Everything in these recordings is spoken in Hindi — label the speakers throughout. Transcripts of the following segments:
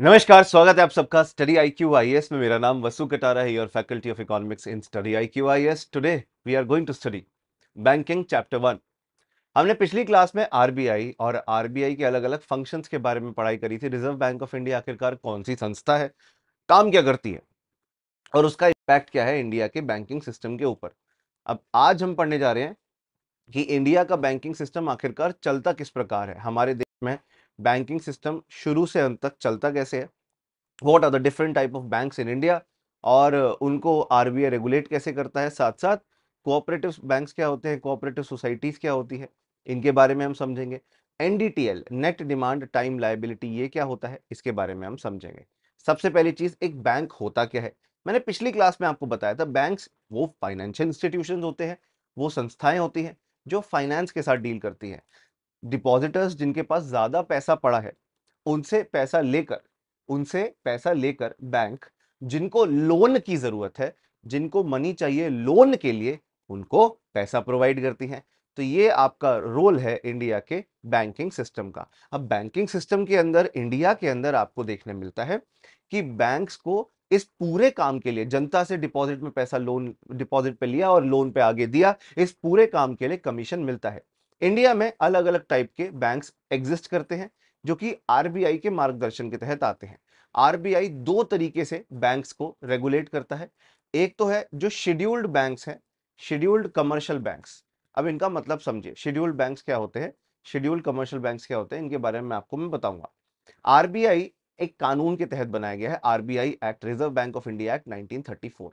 Speaker 1: नमस्कार स्वागत है आप सबका study I Q I S में मेरा नाम वसु कटारा है your faculty of economics in study I Q I S today we are going to study banking chapter one हमने पिछली क्लास में आरबीआई और आरबीआई के अलग अलग फंक्शंस के बारे में पढ़ाई करी थी रिजर्व बैंक ऑफ इंडिया आखिरकार कौन सी संस्था है काम क्या करती है और उसका इम्पैक्ट क्या है इंडिया के बैंकिंग सिस्टम के ऊपर अब आज हम पढ़ने जा रहे हैं कि इंडिया का बैंकिंग सिस्टम आखिरकार चलता किस प्रकार है हमारे देश में बैंकिंग सिस्टम शुरू से अंत तक चलता कैसे है what are the different type of bank in India और उनको आर रेगुलेट कैसे करता है साथ साथ कोऑपरेटिव बैंक्स क्या होते हैं कोऑपरेटिव सोसाइटीज़ क्या होती है इनके बारे में हम समझेंगे N net demand time liability ये क्या होता है इसके बारे में हम समझेंगे सबसे पहली चीज़ एक बैंक होता क्या है मैंने पिछली क्लास में आपको बताया था बैंक्स वो फाइनेंशियल इंस्टीट्यूशन होते हैं वो संस्थाएं होती हैं जो फाइनेंस के साथ डील करती हैं डिपॉजिटर्स जिनके पास ज़्यादा पैसा पड़ा है उनसे पैसा लेकर उनसे पैसा लेकर बैंक जिनको लोन की ज़रूरत है जिनको मनी चाहिए लोन के लिए उनको पैसा प्रोवाइड करती हैं तो ये आपका रोल है इंडिया के बैंकिंग सिस्टम का अब बैंकिंग सिस्टम के अंदर इंडिया के अंदर आपको देखने मिलता है कि बैंक्स को इस पूरे काम के लिए जनता से डिपॉजिट में पैसा लोन डिपॉजिट पे लिया और लोन पे आगे दिया इस पूरे काम के लिए कमीशन मिलता है इंडिया में अलग अलग टाइप के बैंक्स एग्जिस्ट करते हैं जो कि आरबीआई के मार्गदर्शन के तहत आते हैं आरबीआई दो तरीके से बैंक्स को रेगुलेट करता है एक तो है जो शेड्यूल्ड बैंक्स हैं शेड्यूल्ड कमर्शियल बैंक्स अब इनका मतलब समझिए शेड्यूल्ड बैंक्स क्या होते हैं शेड्यूल्ड कमर्शियल बैंक्स क्या होते हैं इनके बारे में आपको मैं बताऊंगा आरबीआई एक कानून के तहत बनाया गया है RBI act Reserve Bank of India act 1934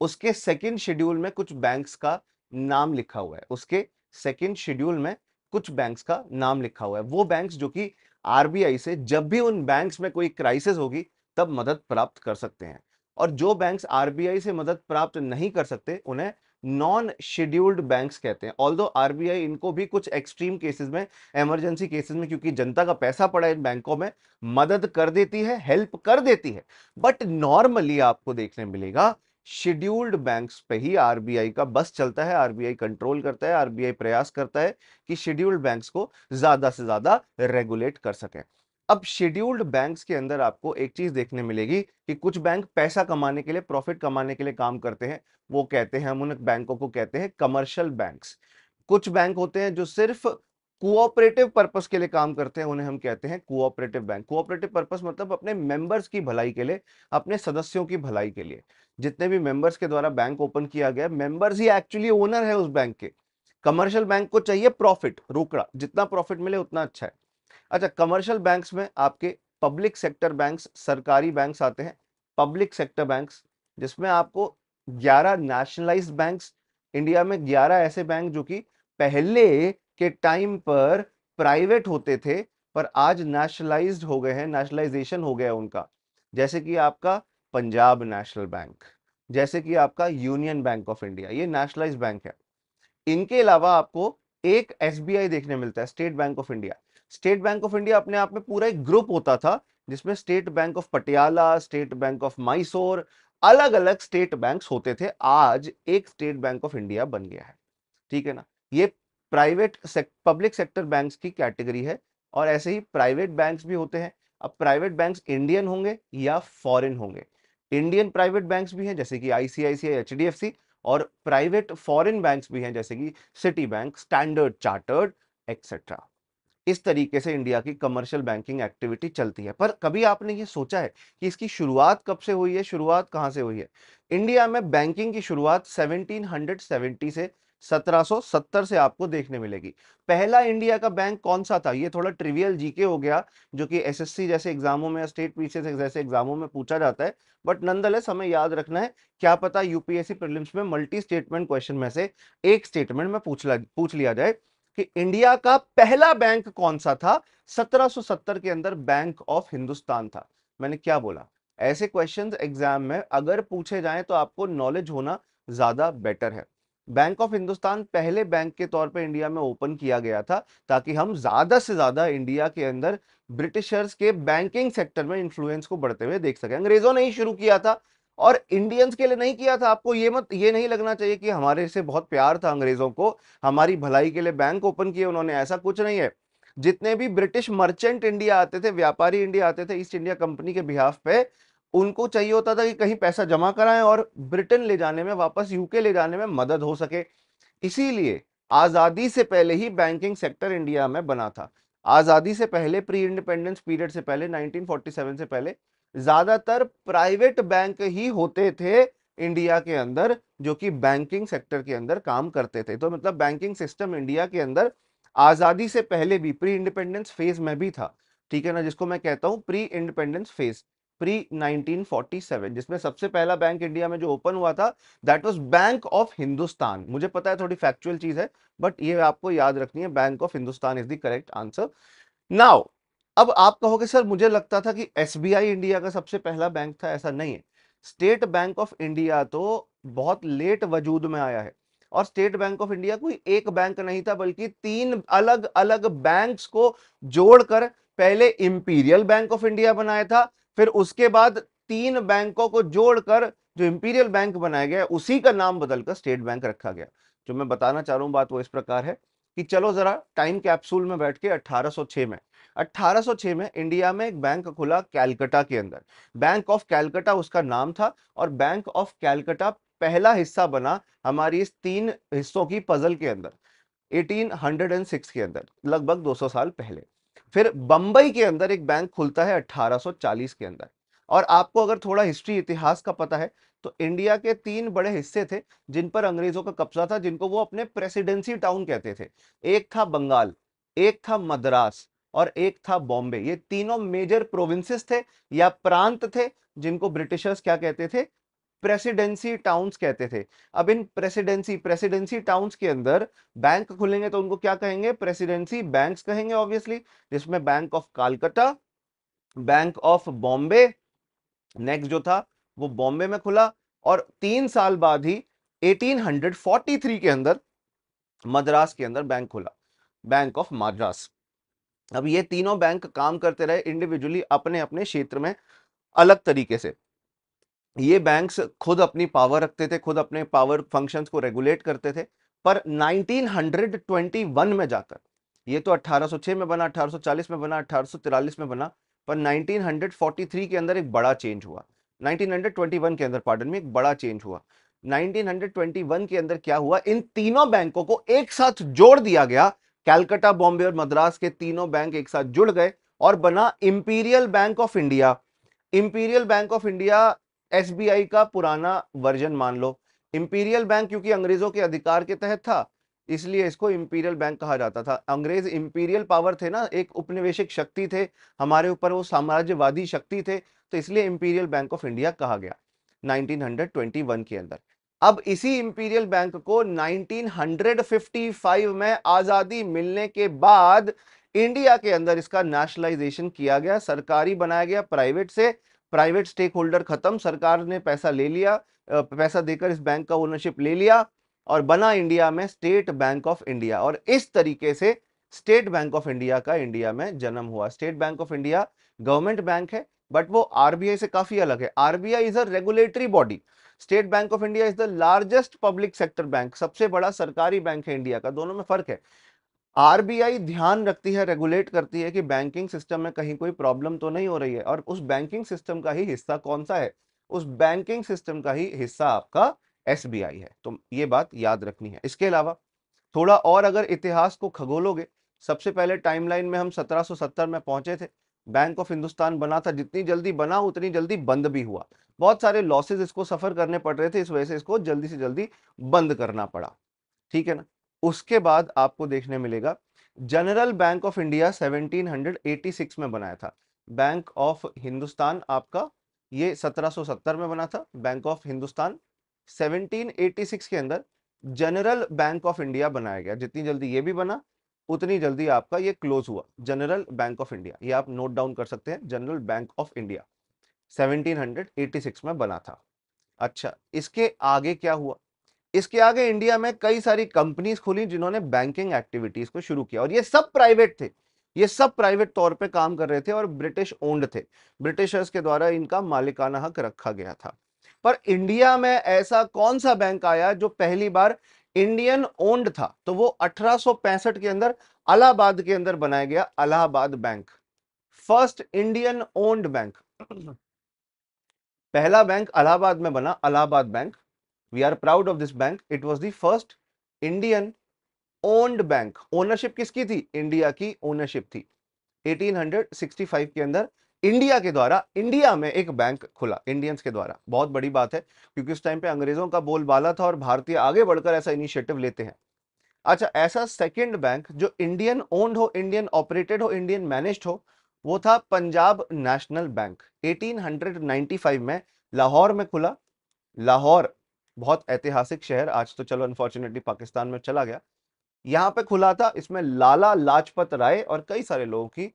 Speaker 1: उसके सेकंड शेड्यूल में कुछ बैंक्स का नाम लिखा हुआ है उसके सेकेंड शेड्यूल में कुछ बैंक्स का नाम लिखा हुआ है वो बैंक्स जो कि आरबीआई से जब भी उन बैंक्स में कोई क्राइसिस होगी तब मदद प्राप्त कर सकते हैं और जो बैंक्स आरबीआई से मदद प्राप्त नहीं कर सकते उन्हें नॉन शेड्यूल्ड बैंक्स कहते हैं ऑल दो आर इनको भी कुछ एक्सट्रीम केसेस में एमरजेंसी केसेस में क्योंकि जनता का पैसा पड़ा है इन बैंकों में मदद कर देती है हेल्प कर देती है बट नॉर्मली आपको देखने मिलेगा शेड्यूल्ड बैंक्स पे ही आरबीआई का बस चलता है आरबीआई कंट्रोल करता है आरबीआई प्रयास करता है कि शेड्यूल्ड बैंक्स को ज्यादा से ज्यादा रेगुलेट कर सके अब शेड्यूल्ड बैंक्स के अंदर आपको एक चीज देखने मिलेगी कि कुछ बैंक पैसा कमाने के लिए प्रॉफिट कमाने के लिए काम करते हैं वो कहते हैं हम उन बैंकों को कहते हैं कमर्शियल बैंक्स कुछ बैंक होते हैं जो सिर्फ कोऑपरेटिव पर्पस के लिए काम करते हैं उन्हें हम कहते हैं कोऑपरेटिव बैंक कोऑपरेटिव पर्पस मतलब अपने मेंबर्स की भलाई के लिए अपने सदस्यों की भलाई के लिए जितने भी मेंबर्स के द्वारा बैंक ओपन किया गया मेंबर्स ही एक्चुअली ओनर है उस बैंक के कमर्शियल बैंक को चाहिए प्रॉफिट रोकड़ा जितना प्रॉफिट मिले उतना अच्छा है अच्छा कमर्शियल बैंक्स में आपके पब्लिक सेक्टर बैंक्स सरकारी बैंक्स आते हैं पब्लिक सेक्टर बैंक्स जिसमें आपको 11 नेशनलाइज बैंक्स इंडिया में 11 ऐसे बैंक जो कि पहले के टाइम पर प्राइवेट होते थे पर आज नेशनलाइज हो गए हैं नेशनलाइजेशन हो गया उनका जैसे कि आपका पंजाब नेशनल बैंक जैसे कि आपका यूनियन बैंक ऑफ इंडिया ये नेशनलाइज बैंक है इनके अलावा आपको एक एस देखने मिलता है State Bank of India State Bank of India अपने आप में पूरा एक ग्रुप होता था जिसमें State Bank of Patiala State Bank of Mysore अलग अलग स्टेट बैंक होते थे आज एक स्टेट बैंक ऑफ इंडिया बन गया है ठीक है ना ये प्राइवेट पब्लिक सेक्टर बैंक्स की कैटेगरी है और ऐसे ही प्राइवेट बैंक्स भी होते हैं अब प्राइवेट बैंक्स इंडियन होंगे या फॉरेन होंगे इंडियन प्राइवेट बैंक्स भी हैं जैसे कि आईसीआईसीआई एचडीएफसी और प्राइवेट फॉरेन बैंक्स भी हैं जैसे कि Citi Bank Standard Chartered et cetera इस तरीके से इंडिया की कमर्शियल बैंकिंग एक्टिविटी चलती है पर कभी आपने ये सोचा है कि इसकी शुरुआत कब से हुई है शुरुआत कहाँ से हुई है इंडिया में बैंकिंग की शुरुआत 1770 से 1770 से आपको देखने मिलेगी पहला इंडिया का बैंक कौन सा था ये थोड़ा ट्रिवियल जीके हो गया जो कि एसएससी जैसे एग्जामों में स्टेट पीसीएस जैसे एग्जामों में पूछा जाता है बट नंदलेस हमें याद रखना है क्या पता यूपीएससी प्रीलिम्स में मल्टी स्टेटमेंट क्वेश्चन में से एक स्टेटमेंट में पूछ, पूछ लिया जाए कि इंडिया का पहला बैंक कौन सा था सत्रह के अंदर बैंक ऑफ हिंदुस्तान था मैंने क्या बोला ऐसे क्वेश्चंस एग्जाम में अगर पूछे जाएं तो आपको नॉलेज होना ज्यादा बेटर है बैंक ऑफ हिंदुस्तान पहले बैंक के तौर पे इंडिया में ओपन किया गया था ताकि हम ज़्यादा से ज़्यादा इंडिया के अंदर ब्रिटिशर्स के बैंकिंग सेक्टर में इन्फ्लुएंस को बढ़ते हुए देख सके अंग्रेज़ों ने ही शुरू किया था और इंडियंस के लिए नहीं किया था आपको ये मत ये नहीं लगना चाहिए कि हमारे से बहुत प्यार था अंग्रेज़ों को हमारी भलाई के लिए बैंक ओपन किए उन्होंने ऐसा कुछ नहीं है जितने भी ब्रिटिश मर्चेंट इंडिया आते थे व्यापारी इंडिया आते थे ईस्ट इंडिया कंपनी के बिहाफ पे उनको चाहिए होता था कि कहीं पैसा जमा कराएं और ब्रिटेन ले जाने में वापस यूके ले जाने में मदद हो सके इसीलिए आज़ादी से पहले ही बैंकिंग सेक्टर इंडिया में बना था आज़ादी से पहले प्री इंडिपेंडेंस पीरियड से पहले 1947 से पहले ज़्यादातर प्राइवेट बैंक ही होते थे इंडिया के अंदर जो कि बैंकिंग सेक्टर के अंदर काम करते थे तो मतलब बैंकिंग सिस्टम इंडिया के अंदर आज़ादी से पहले भी प्री इंडिपेंडेंस फेज में भी था ठीक है ना जिसको मैं कहता हूँ प्री इंडिपेंडेंस फेज प्री 1947 जिसमें सबसे पहला बैंक इंडिया में जो ओपन हुआ था that was Bank of Hindustan मुझे पता है थोड़ी फैक्चुअल चीज है बट ये आपको याद रखनी है Bank of Hindustan is the correct answer now अब आप कहोगे सर मुझे लगता था कि एस इंडिया का सबसे पहला बैंक था ऐसा नहीं है स्टेट बैंक ऑफ इंडिया तो बहुत लेट वजूद में आया है और स्टेट बैंक ऑफ इंडिया कोई एक बैंक नहीं था बल्कि तीन अलग अलग बैंक्स को जोड़कर पहले इंपीरियल बैंक ऑफ इंडिया बनाया था फिर उसके बाद तीन बैंकों को जोड़कर जो इंपीरियल बैंक बनाया गया उसी का नाम बदलकर स्टेट बैंक रखा गया जो मैं बताना चाह रहा हूँ बात वो इस प्रकार है कि चलो जरा टाइम कैप्सूल में बैठ के 1806 में 1806 में इंडिया में एक बैंक खुला कैलकटा के अंदर बैंक ऑफ कैलकटा उसका नाम था और बैंक ऑफ कैलकटा पहला हिस्सा बना हमारी इस तीन हिस्सों की पजल के अंदर 1806 के अंदर लगभग 200 साल पहले फिर बंबई के अंदर एक बैंक खुलता है 1840 के अंदर और आपको अगर थोड़ा हिस्ट्री इतिहास का पता है तो इंडिया के तीन बड़े हिस्से थे जिन पर अंग्रेजों का कब्जा था जिनको वो अपने प्रेसिडेंसी टाउन कहते थे एक था बंगाल एक था मद्रास और एक था बॉम्बे ये तीनों मेजर प्रोविंसेस थे या प्रांत थे जिनको ब्रिटिशर्स क्या कहते थे प्रेसिडेंसी टाउन्स कहते थे अब इन प्रेसिडेंसी प्रेसिडेंसी टाउन्स के अंदर बैंक खुलेंगे तो उनको क्या कहेंगे प्रेसिडेंसी बैंक्स कहेंगे ऑब्वियसली जिसमें Bank of Calcutta Bank of Bombay next जो था वो बॉम्बे में खुला और तीन साल बाद ही 1843 के अंदर मद्रास के अंदर बैंक खुला बैंक ऑफ मद्रास अब ये तीनों बैंक काम करते रहे इंडिविजुअली अपने अपने क्षेत्र में अलग तरीके से ये बैंक्स खुद अपनी पावर रखते थे खुद अपने पावर फंक्शंस को रेगुलेट करते थे पर 1921 में जाकर ये तो 1806 में बना 1840 में बना 1843 में बना पर 1943 के अंदर एक बड़ा चेंज हुआ 1921 के अंदर पार्डन में एक बड़ा चेंज हुआ 1921 के अंदर क्या हुआ इन तीनों बैंकों को एक साथ जोड़ दिया गया कैलकाटा बॉम्बे और मद्रास के तीनों बैंक एक साथ जुड़ गए और बना Imperial Bank of India Imperial Bank of India SBI का पुराना वर्जन मान लो इंपीरियल बैंक क्योंकि अंग्रेजों के अधिकार के तहत था इसलिए इसको इंपीरियल बैंक कहा जाता था अंग्रेज इंपीरियल पावर थे ना एक उपनिवेशिक शक्ति थे हमारे ऊपर वो साम्राज्यवादी शक्ति थे तो इसलिए इंपीरियल बैंक ऑफ इंडिया कहा गया 1921 के अंदर अब इसी इंपीरियल बैंक को 1955 में आजादी मिलने के बाद इंडिया के अंदर इसका नेशनलाइजेशन किया गया सरकारी बनाया गया प्राइवेट से प्राइवेट स्टेक होल्डर खत्म सरकार ने पैसा ले लिया पैसा देकर इस बैंक का ओनरशिप ले लिया और बना इंडिया में स्टेट बैंक ऑफ इंडिया और इस तरीके से स्टेट बैंक ऑफ इंडिया का इंडिया में जन्म हुआ State Bank of India government bank है बट वो आरबीआई से काफी अलग है RBI is a regulatory body State Bank of India is the largest public sector bank सबसे बड़ा सरकारी बैंक है इंडिया का दोनों में फर्क है आरबीआई ध्यान रखती है रेगुलेट करती है कि बैंकिंग सिस्टम में कहीं कोई प्रॉब्लम तो नहीं हो रही है और उस बैंकिंग सिस्टम का ही हिस्सा कौन सा है उस बैंकिंग सिस्टम का ही हिस्सा आपका एस है तो ये बात याद रखनी है इसके अलावा थोड़ा और अगर इतिहास को खगोलोगे सबसे पहले टाइमलाइन में हम 1770 में पहुंचे थे बैंक ऑफ हिंदुस्तान बना था जितनी जल्दी बना उतनी जल्दी बंद भी हुआ बहुत सारे लॉसेज इसको सफर करने पड़ रहे थे इस वजह से इसको जल्दी से जल्दी बंद करना पड़ा ठीक है ना उसके बाद आपको देखने मिलेगा जनरल बैंक ऑफ इंडिया 1786 में बनाया था बैंक ऑफ हिंदुस्तान आपका ये 1770 में बना था बैंक ऑफ हिंदुस्तान 1786 के अंदर जनरल बैंक ऑफ इंडिया बनाया गया जितनी जल्दी ये भी बना उतनी जल्दी आपका ये क्लोज हुआ जनरल बैंक ऑफ इंडिया ये आप नोट डाउन कर सकते हैं जनरल बैंक ऑफ इंडिया 1786 में बना था अच्छा इसके आगे क्या हुआ इसके आगे इंडिया में कई सारी कंपनीज खुली जिन्होंने बैंकिंग एक्टिविटीज को शुरू किया और ये सब प्राइवेट थे ये सब प्राइवेट तौर पे काम कर रहे थे और ब्रिटिश ओन्ड थे ब्रिटिशर्स के द्वारा इनका मालिकाना हक रखा गया था पर इंडिया में ऐसा कौन सा बैंक आया जो पहली बार इंडियन ओन्ड था तो वो 1865 के अंदर अलाहाबाद के अंदर बनाया गया Allahabad Bank first Indian owned bank पहला बैंक अलाहाबाद में बना Allahabad Bank we are proud of this bank it was the first indian owned bank ownership किसकी थी इंडिया की ownership थी 1865 के अंदर इंडिया के द्वारा इंडिया में एक बैंक खुला इंडियंस के द्वारा बहुत बड़ी बात है क्योंकि उस टाइम पे अंग्रेजों का बोलबाला था और भारतीय आगे बढ़कर ऐसा इनिशिएटिव लेते हैं अच्छा ऐसा सेकंड बैंक जो इंडियन ओन्ड हो इंडियन ऑपरेटेड हो इंडियन मैनेज्ड हो वो था पंजाब नेशनल बैंक 1895 में लाहौर में खुला लाहौर बहुत ऐतिहासिक शहर आज तो चलो अनफॉर्चुनेटली पाकिस्तान में चला गया यहाँ पे खुला था इसमें लाला लाजपत राय और कई सारे लोगों की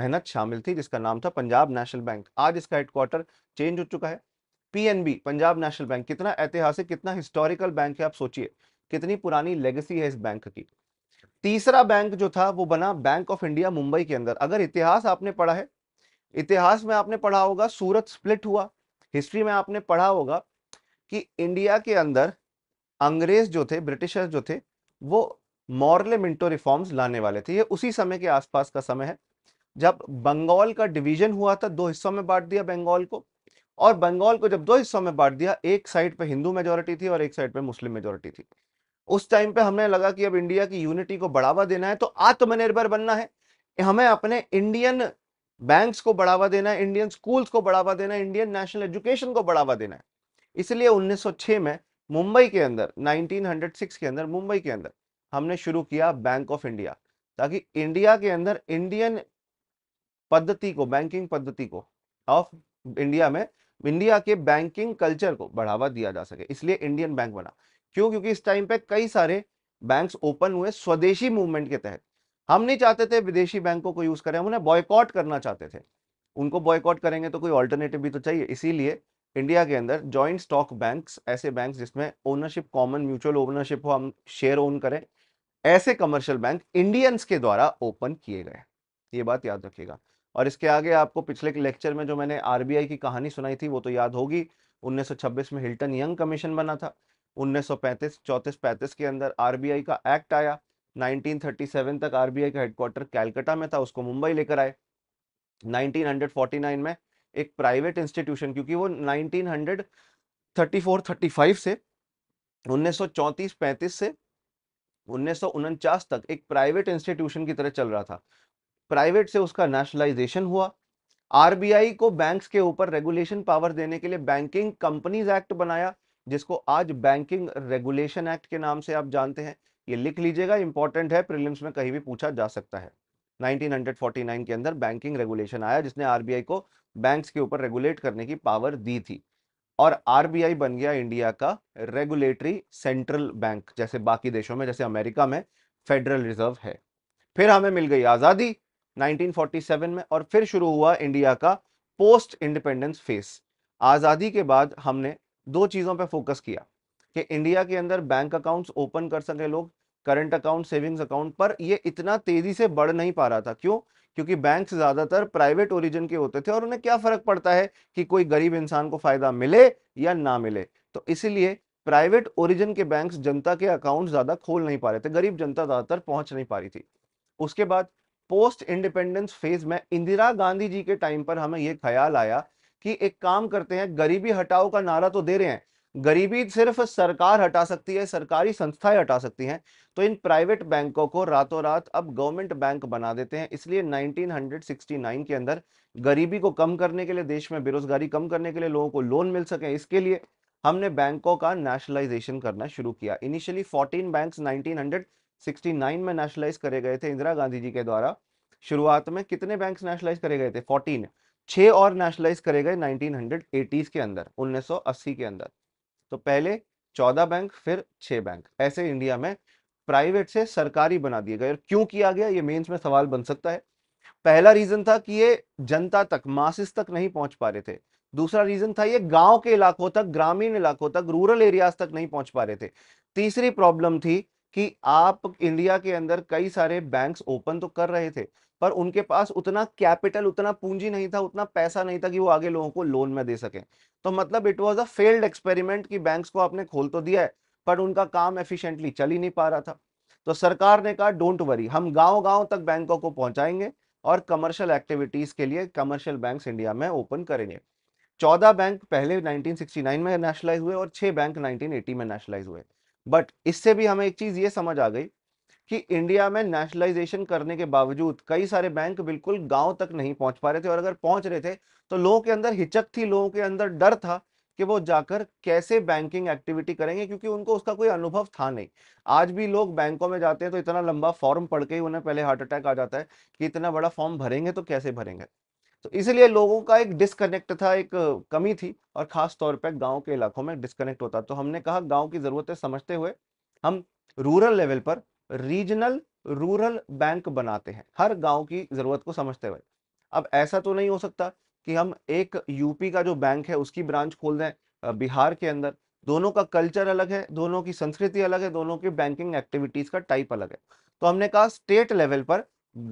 Speaker 1: मेहनत शामिल थी जिसका नाम था पंजाब नेशनल बैंक आज इसका हेडक्वार्टर चेंज हो चुका है पीएनबी पंजाब नेशनल बैंक कितना ऐतिहासिक कितना हिस्टोरिकल बैंक है आप सोचिए कितनी पुरानी लेगेसी है इस बैंक की तीसरा बैंक जो था वो बना बैंक ऑफ इंडिया मुंबई के अंदर अगर इतिहास आपने पढ़ा है इतिहास में आपने पढ़ा होगा सूरत स्प्लिट हुआ हिस्ट्री में आपने पढ़ा होगा कि इंडिया के अंदर अंग्रेज जो थे ब्रिटिशर्स जो थे वो मॉरले मिंटो रिफॉर्म्स लाने वाले थे ये उसी समय के आसपास का समय है जब बंगाल का डिवीजन हुआ था दो हिस्सों में बांट दिया बंगाल को और बंगाल को जब दो हिस्सों में बांट दिया एक साइड पे हिंदू मेजोरिटी थी और एक साइड पे मुस्लिम मेजोरिटी थी उस टाइम पे हमें लगा कि अब इंडिया की यूनिटी को बढ़ावा देना है तो आत्मनिर्भर बनना है हमें अपने इंडियन बैंक्स को बढ़ावा देना है इंडियन स्कूल्स को बढ़ावा देना है इंडियन नेशनल एजुकेशन को बढ़ावा देना है इसलिए 1906 में मुंबई के अंदर 1906 के अंदर मुंबई के अंदर हमने शुरू किया बैंक ऑफ इंडिया ताकि इंडिया के अंदर इंडियन पद्धति को बैंकिंग पद्धति को ऑफ इंडिया में इंडिया के बैंकिंग कल्चर को बढ़ावा दिया जा सके इसलिए इंडियन बैंक बना क्यों क्योंकि इस टाइम पे कई सारे बैंक्स ओपन हुए स्वदेशी मूवमेंट के तहत हम नहीं चाहते थे विदेशी बैंकों को यूज करें हम उन्हें बॉयकॉट करना चाहते थे उनको बॉयकॉट करेंगे तो कोई ऑल्टरनेटिव भी तो चाहिए इसीलिए इंडिया के अंदर जॉइंट स्टॉक बैंक्स ऐसे बैंक्स जिसमें ओनरशिप कॉमन म्यूचुअल ओनरशिप हो हम शेयर ओन करें ऐसे कमर्शियल बैंक इंडियंस के द्वारा ओपन किए गए ये बात याद रखिएगा और इसके आगे आपको पिछले लेक्चर में जो मैंने आरबीआई की कहानी सुनाई थी वो तो याद होगी 1926 में हिल्टन यंग कमीशन बना था 1935 34 35 के अंदर आरबीआई का एक्ट आया 1937 तक आरबीआई का हेडक्वार्टर कैलकाटा में था उसको मुंबई लेकर आए 1949 में एक प्राइवेट इंस्टीट्यूशन क्योंकि वो 1934-35 से 1934-35 से उन्नीस तक एक प्राइवेट इंस्टीट्यूशन की तरह चल रहा था प्राइवेट से उसका नेशनलाइजेशन हुआ आरबीआई को बैंक्स के ऊपर रेगुलेशन पावर देने के लिए बैंकिंग कंपनीज एक्ट बनाया जिसको आज बैंकिंग रेगुलेशन एक्ट के नाम से आप जानते हैं ये लिख लीजिएगा इंपॉर्टेंट है प्रिलिम्स में कहीं भी पूछा जा सकता है 1949 के अंदर बैंकिंग रेगुलेशन आया जिसने आरबीआई को बैंक्स के ऊपर रेगुलेट करने की पावर दी थी और आरबीआई बन गया इंडिया का रेगुलेटरी सेंट्रल बैंक जैसे बाकी देशों में जैसे अमेरिका में फेडरल रिजर्व है फिर हमें मिल गई आज़ादी 1947 में और फिर शुरू हुआ इंडिया का पोस्ट इंडिपेंडेंस फेस आज़ादी के बाद हमने दो चीज़ों पर फोकस किया कि इंडिया के अंदर बैंक अकाउंट्स ओपन कर सके लोग करंट अकाउंट सेविंग्स अकाउंट पर ये इतना तेजी से बढ़ नहीं पा रहा था क्यों क्योंकि बैंक ज्यादातर प्राइवेट ओरिजिन के होते थे और उन्हें क्या फर्क पड़ता है कि कोई गरीब इंसान को फायदा मिले या ना मिले तो इसीलिए प्राइवेट ओरिजिन के बैंक जनता के अकाउंट ज्यादा खोल नहीं पा रहे थे गरीब जनता ज्यादातर पहुंच नहीं पा रही थी उसके बाद पोस्ट इंडिपेंडेंस फेज में इंदिरा गांधी जी के टाइम पर हमें यह ख्याल आया कि एक काम करते हैं गरीबी हटाओ का नारा तो दे रहे हैं गरीबी सिर्फ सरकार हटा सकती है सरकारी संस्थाएं हटा सकती हैं तो इन प्राइवेट बैंकों को रातों रात अब गवर्नमेंट बैंक बना देते हैं इसलिए 1969 के अंदर गरीबी को कम करने के लिए देश में बेरोजगारी कम करने के लिए लोगों को लोन मिल सके इसके लिए हमने बैंकों का नेशनलाइजेशन करना शुरू किया इनिशियली फोर्टीन बैंक नाइनटीन में नेशनलाइज करे गए थे इंदिरा गांधी जी के द्वारा शुरुआत में कितने बैंक नेशनलाइज करे गए थे फोर्टीन छे और नेशनलाइज करे गए नाइनटीन के अंदर उन्नीस के अंदर तो पहले चौदह बैंक फिर छह बैंक ऐसे इंडिया में प्राइवेट से सरकारी बना दिए गए और क्यों किया गया ये मेंस में सवाल बन सकता है पहला रीजन था कि ये जनता तक मासिस तक नहीं पहुंच पा रहे थे दूसरा रीजन था ये गांव के इलाकों तक ग्रामीण इलाकों तक रूरल एरियाज तक नहीं पहुंच पा रहे थे तीसरी प्रॉब्लम थी कि आप इंडिया के अंदर कई सारे बैंक्स ओपन तो कर रहे थे पर उनके पास उतना कैपिटल उतना पूंजी नहीं था उतना पैसा नहीं था कि वो आगे लोगों को लोन में दे सके तो मतलब it was a failed experiment कि बैंक्स को आपने खोल तो दिया है पर उनका काम एफिशिएंटली चल ही नहीं पा रहा था तो सरकार ने कहा डोंट वरी हम गांव गांव तक बैंकों को पहुंचाएंगे और कमर्शियल एक्टिविटीज के लिए कमर्शियल बैंक्स इंडिया में ओपन करेंगे चौदह बैंक पहले 1969 में नेशनलाइज हुए और छह बैंक 1980 में नेशनलाइज हुए बट इससे भी हमें एक चीज ये समझ आ गई कि इंडिया में नेशनलाइजेशन करने के बावजूद कई सारे बैंक बिल्कुल गांव तक नहीं पहुंच पा रहे थे और अगर पहुंच रहे थे तो लोगों के अंदर हिचक थी लोगों के अंदर डर था कि वो जाकर कैसे बैंकिंग एक्टिविटी करेंगे क्योंकि उनको उसका कोई अनुभव था नहीं आज भी लोग बैंकों में जाते हैं तो इतना लंबा फॉर्म पढ़ के ही उन्हें पहले हार्ट अटैक आ जाता है कि इतना बड़ा फॉर्म भरेंगे तो कैसे भरेंगे तो इसलिए लोगों का एक डिस्कनेक्ट था एक कमी थी और खास तौर पर गाँव के इलाकों में डिस्कनेक्ट होता तो हमने कहा गाँव की ज़रूरतें समझते हुए हम रूरल लेवल पर रीजनल रूरल बैंक बनाते हैं हर गांव की ज़रूरत को समझते हुए अब ऐसा तो नहीं हो सकता कि हम एक यूपी का जो बैंक है उसकी ब्रांच खोल दें बिहार के अंदर दोनों का कल्चर अलग है दोनों की संस्कृति अलग है दोनों की बैंकिंग एक्टिविटीज़ का टाइप अलग है तो हमने कहा स्टेट लेवल पर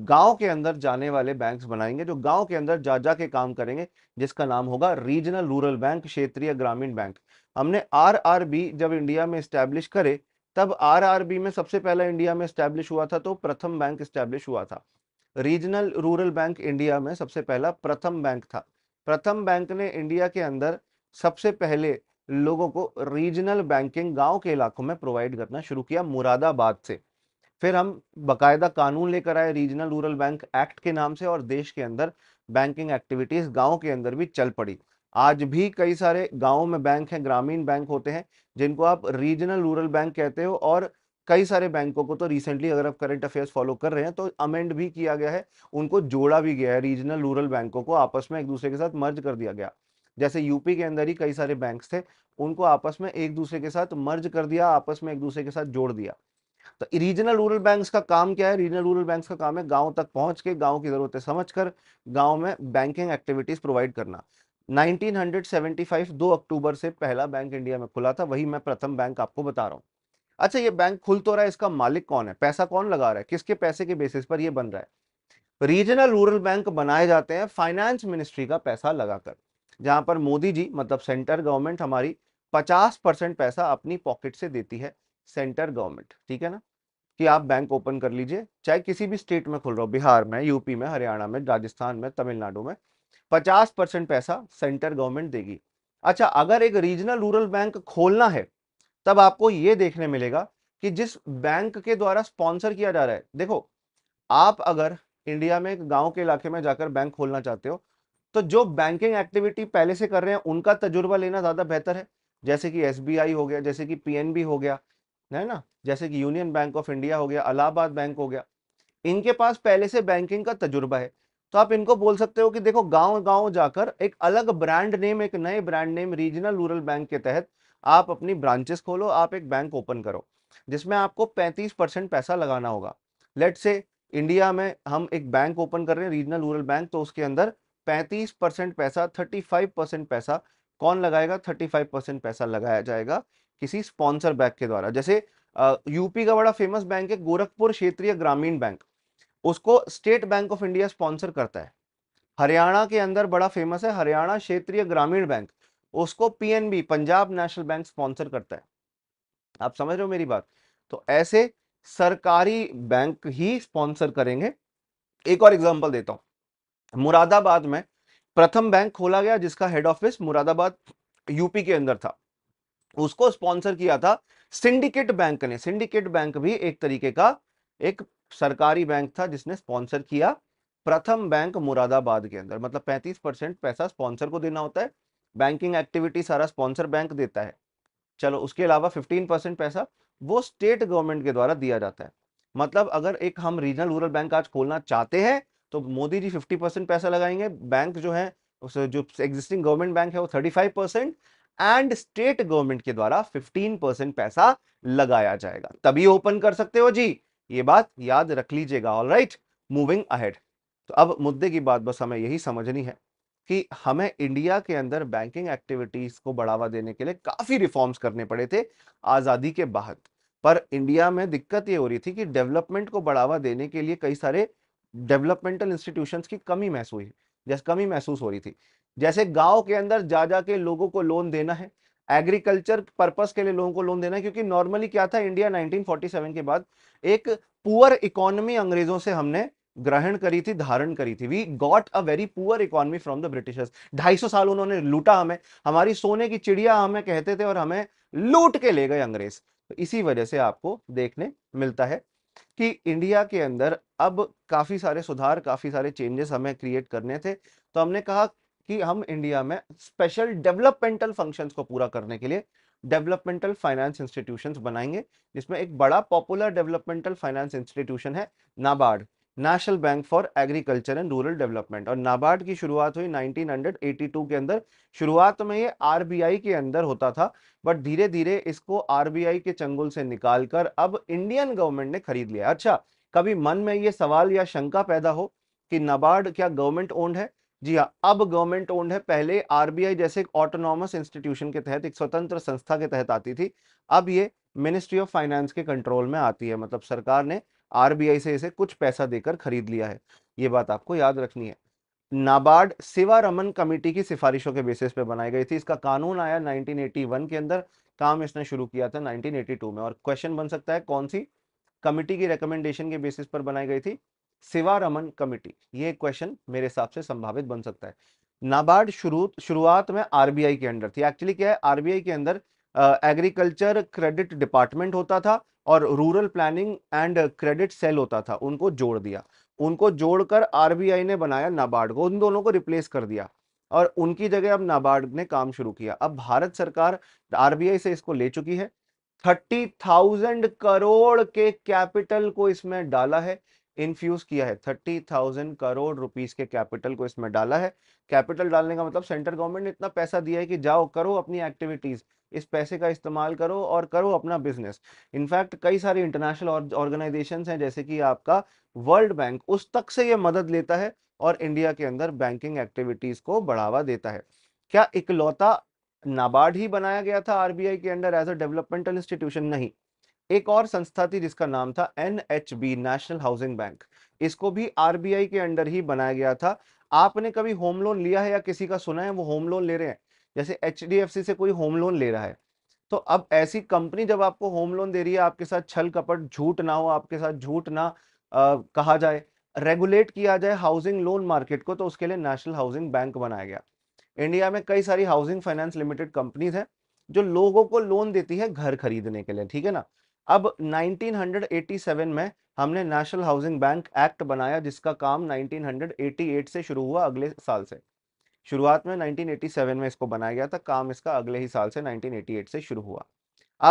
Speaker 1: गांव के अंदर जाने वाले बैंक्स बनाएंगे जो गांव के अंदर जा जा के काम करेंगे जिसका नाम होगा रीजनल रूरल बैंक क्षेत्रीय ग्रामीण बैंक हमने आर आर बी जब इंडिया में स्टैब्लिश करे तब आरआरबी में सबसे पहला इंडिया में स्टैब्लिश हुआ था तो प्रथम बैंक स्टैब्लिश हुआ था रीजनल रूरल बैंक इंडिया में सबसे पहला प्रथम बैंक था प्रथम बैंक ने इंडिया के अंदर सबसे पहले लोगों को रीजनल बैंकिंग गांव के इलाकों में प्रोवाइड करना शुरू किया मुरादाबाद से फिर हम बकायदा कानून लेकर आए रीजनल रूरल बैंक एक्ट के नाम से और देश के अंदर बैंकिंग एक्टिविटीज गाँव के अंदर भी चल पड़ी आज भी कई सारे गाँव में बैंक हैं ग्रामीण बैंक होते हैं जिनको आप रीजनल रूरल बैंक कहते हो और कई सारे बैंकों को तो रिसेंटली अगर आप करंट अफेयर्स फॉलो कर रहे हैं तो अमेंड भी किया गया है उनको जोड़ा भी गया है रीजनल रूरल बैंकों को आपस में एक दूसरे के साथ मर्ज कर दिया गया जैसे यूपी के अंदर ही कई सारे बैंक थे उनको आपस में एक दूसरे के साथ मर्ज कर दिया आपस में एक दूसरे के साथ जोड़ दिया तो रीजनल रूरल बैंक्स का काम क्या है रीजनल रूरल बैंक्स का काम है गांव तक पहुंच के गांव की जरूरतें समझकर गांव में बैंकिंग एक्टिविटीज प्रोवाइड करना 1975 दो अक्टूबर से पहला बैंक इंडिया में खुला था वही मैं प्रथम बैंक आपको बता रहा हूँ अच्छा ये बैंक खुल तो रहा है इसका मालिक कौन है पैसा कौन लगा रहा है किसके पैसे के बेसिस पर ये बन रहा है रीजनल रूरल बैंक बनाए जाते हैं फाइनेंस मिनिस्ट्री का पैसा लगाकर जहां पर मोदी जी मतलब सेंटर गवर्नमेंट हमारी 50 परसेंट पैसा अपनी पॉकेट से देती है सेंटर गवर्नमेंट ठीक है ना कि आप बैंक ओपन कर लीजिए चाहे किसी भी स्टेट में खुल रहा हो बिहार में यूपी में हरियाणा में राजस्थान में तमिलनाडु में पचास परसेंट पैसा सेंटर गवर्नमेंट देगी अच्छा अगर एक रीजनल रूरल बैंक खोलना है तब आपको ये देखने मिलेगा कि जिस बैंक के द्वारा स्पॉन्सर किया जा रहा है देखो आप अगर इंडिया में गांव के इलाके में जाकर बैंक खोलना चाहते हो तो जो बैंकिंग एक्टिविटी पहले से कर रहे हैं उनका तजुर्बा लेना ज़्यादा बेहतर है जैसे कि एस हो गया जैसे कि पी हो गया है ना जैसे कि यूनियन बैंक ऑफ इंडिया हो गया अलाहाबाद बैंक हो गया इनके पास पहले से बैंकिंग का तजुर्बा है तो आप इनको बोल सकते हो कि देखो गांव गांव जाकर एक अलग ब्रांड नेम एक नए brand name regional rural bank के तहत आप अपनी ब्रांचेस खोलो आप एक बैंक ओपन करो जिसमें आपको 35 परसेंट पैसा लगाना होगा लेट से इंडिया में हम एक बैंक ओपन कर रहे हैं रीजनल रूरल बैंक तो उसके अंदर 35 परसेंट पैसा 35 परसेंट पैसा कौन लगाएगा 35 परसेंट पैसा लगाया जाएगा किसी स्पॉन्सर बैंक के द्वारा जैसे यूपी का बड़ा फेमस बैंक है गोरखपुर क्षेत्रीय ग्रामीण बैंक उसको State Bank of India sponsor करता है हरियाणा के अंदर बड़ा फेमस है हरियाणा क्षेत्रीय ग्रामीण बैंक उसको PNB Punjab National Bank sponsor करता है आप समझ रहे हो मेरी बात तो ऐसे सरकारी बैंक ही स्पॉन्सर करेंगे एक और एग्जांपल देता हूं मुरादाबाद में प्रथम बैंक खोला गया जिसका हेड ऑफिस मुरादाबाद यूपी के अंदर था उसको स्पॉन्सर किया था सिंडिकेट बैंक ने सिंडिकेट बैंक भी एक तरीके का एक सरकारी बैंक था जिसने स्पॉन्सर किया प्रथम बैंक मुरादाबाद के अंदर मतलब 35 परसेंट पैसा स्पॉन्सर को देना होता है बैंकिंग एक्टिविटी सारा स्पॉन्सर बैंक देता है चलो उसके अलावा 15 परसेंट पैसा वो स्टेट गवर्नमेंट के द्वारा दिया जाता है मतलब अगर एक हम रीजनल रूरल बैंक आज खोलना चाहते हैं तो मोदी जी फिफ्टी परसेंट पैसा लगाएंगे बैंक जो है जो एग्जिस्टिंग गवर्नमेंट बैंक है वो thirty percent and state government के द्वारा फिफ्टीन परसेंट पैसा लगाया जाएगा तभी ओपन कर सकते हो जी ये बात याद रख लीजिएगा ऑल राइट मूविंग अहेड तो अब मुद्दे की बात बस हमें यही समझनी है कि हमें इंडिया के अंदर बैंकिंग एक्टिविटीज को बढ़ावा देने के लिए काफी रिफॉर्म्स करने पड़े थे आजादी के बाद पर इंडिया में दिक्कत ये हो रही थी कि डेवलपमेंट को बढ़ावा देने के लिए कई सारे डेवलपमेंटल इंस्टीट्यूशंस की कमी महसूस हुई जैसे कमी महसूस हो रही थी जैसे गांव के अंदर जा जा के लोगों को लोन देना है एग्रीकल्चर पर्पज के लिए लोगों को लोन देना क्योंकि नॉर्मली क्या था इंडिया 1947 के बाद एक पुअर इकोनॉमी अंग्रेजों से हमने ग्रहण करी थी धारण करी थी we got a very poor economy from the Britishers 250 साल उन्होंने लूटा हमें हमारी सोने की चिड़िया हमें कहते थे और हमें लूट के ले गए अंग्रेज तो इसी वजह से आपको देखने मिलता है कि इंडिया के अंदर अब काफ़ी सारे सुधार काफ़ी सारे चेंजेस हमें क्रिएट करने थे तो हमने कहा कि हम इंडिया में स्पेशल डेवलपमेंटल फंक्शंस को पूरा करने के लिए डेवलपमेंटल फाइनेंस इंस्टीट्यूशंस बनाएंगे जिसमें एक बड़ा पॉपुलर डेवलपमेंटल फाइनेंस इंस्टीट्यूशन है NABARD National Bank for Agriculture and Rural Development और नाबार्ड की शुरुआत हुई 1982 के अंदर शुरुआत में ये आरबीआई के अंदर होता था बट धीरे धीरे इसको आरबीआई के चंगुल से निकालकर अब इंडियन गवर्नमेंट ने खरीद लिया अच्छा कभी मन में ये सवाल या शंका पैदा हो कि नाबार्ड क्या गवर्नमेंट ओन्ड है जी हाँ अब गवर्नमेंट ओन्ड है पहले आरबीआई जैसे एक ऑटोनॉमस इंस्टीट्यूशन के तहत एक स्वतंत्र संस्था के तहत आती थी अब ये मिनिस्ट्री ऑफ फाइनेंस के कंट्रोल में आती है मतलब सरकार ने आरबीआई से इसे कुछ पैसा देकर खरीद लिया है ये बात आपको याद रखनी है नाबार्ड रमन कमेटी की सिफारिशों के बेसिस पे बनाई गई थी इसका कानून आया नाइनटीन के अंदर काम इसने शुरू किया था नाइनटीन में और क्वेश्चन बन सकता है कौन सी कमिटी की रिकमेंडेशन के बेसिस पर बनाई गई थी सिवारमन कमेटी ये क्वेश्चन मेरे हिसाब से संभावित बन सकता है नाबार्ड शुरू शुरुआत में आरबीआई के अंदर थी एक्चुअली क्या है आरबीआई के अंदर एग्रीकल्चर क्रेडिट डिपार्टमेंट होता था और rural planning and credit cell होता था उनको जोड़ दिया उनको जोड़कर आरबीआई ने बनाया नाबार्ड को उन दोनों को रिप्लेस कर दिया और उनकी जगह अब नाबार्ड ने काम शुरू किया अब भारत सरकार आरबीआई से इसको ले चुकी है थर्टी थाउजेंड करोड़ के कैपिटल को इसमें डाला है इन्फ्यूज किया है थर्टी थाउजेंड करोड़ रुपीस के कैपिटल को इसमें डाला है कैपिटल डालने का मतलब सेंट्रल गवर्नमेंट ने इतना पैसा दिया है कि जाओ करो अपनी एक्टिविटीज़ इस पैसे का इस्तेमाल करो और करो अपना बिजनेस इनफैक्ट कई सारी इंटरनेशनल ऑर्गेनाइजेशन हैं जैसे कि आपका वर्ल्ड बैंक उस तक से ये मदद लेता है और इंडिया के अंदर बैंकिंग एक्टिविटीज़ को बढ़ावा देता है क्या इकलौता नाबार्ड ही बनाया गया था आरबीआई के under as a developmental institution नहीं एक और संस्था थी जिसका नाम था एन नेशनल हाउसिंग बैंक इसको भी आरबीआई के अंडर ही बनाया गया था आपने कभी होम लोन लिया है या किसी का सुना है वो होम लोन ले रहे हैं जैसे एच से कोई होम लोन ले रहा है तो अब ऐसी कंपनी जब आपको होम लोन दे रही है आपके साथ छल कपट झूठ ना हो आपके साथ झूठ ना आ, कहा जाए रेगुलेट किया जाए हाउसिंग लोन मार्केट को तो उसके लिए नेशनल हाउसिंग बैंक बनाया गया इंडिया में कई सारी हाउसिंग फाइनेंस लिमिटेड कंपनीज हैं जो लोगों को लोन देती है घर खरीदने के लिए ठीक है ना अब 1987 में हमने नेशनल हाउसिंग बैंक एक्ट बनाया जिसका काम 1988 से शुरू हुआ अगले साल से शुरुआत में 1987 में इसको बनाया गया था काम इसका अगले ही साल से 1988 से शुरू हुआ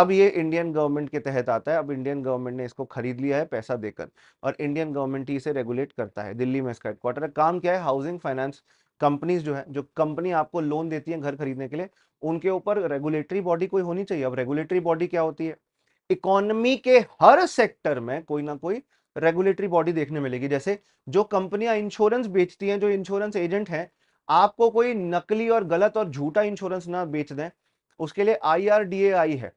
Speaker 1: अब ये इंडियन गवर्नमेंट के तहत आता है अब इंडियन गवर्नमेंट ने इसको खरीद लिया है पैसा देकर और इंडियन गवर्नमेंट ही इसे रेगुलेट करता है दिल्ली में इसका हेडक्वार्टर है काम क्या है हाउसिंग फाइनेंस कंपनीज जो है जो कंपनी आपको लोन देती है घर खरीदने के लिए उनके ऊपर रेगुलेटरी बॉडी कोई होनी चाहिए अब रेगुलेटरी बॉडी क्या होती है इकोनॉमी के हर सेक्टर में कोई ना कोई रेगुलेटरी बॉडी देखने मिलेगी जैसे जो कंपनियां इंश्योरेंस बेचती हैं जो इंश्योरेंस एजेंट हैं आपको कोई नकली और गलत और झूठा इंश्योरेंस ना बेच दें उसके लिए आई है